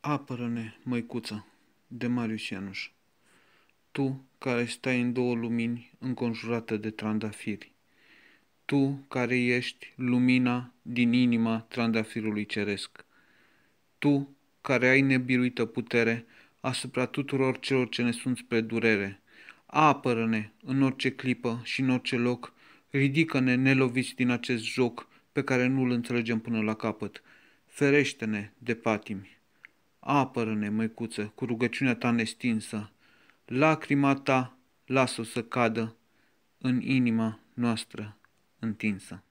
Apără-ne, măicuță, de Marius Ianuș, tu care stai în două lumini înconjurată de trandafiri, tu care ești lumina din inima trandafirului ceresc, tu care ai nebiruită putere asupra tuturor celor ce ne sunt spre durere, apără-ne în orice clipă și în orice loc, ridică-ne neloviți din acest joc pe care nu-l înțelegem până la capăt, ferește-ne de patimi. Apără-ne, măicuță, cu rugăciunea ta nestinsă. Lacrima ta lasă să cadă în inima noastră întinsă.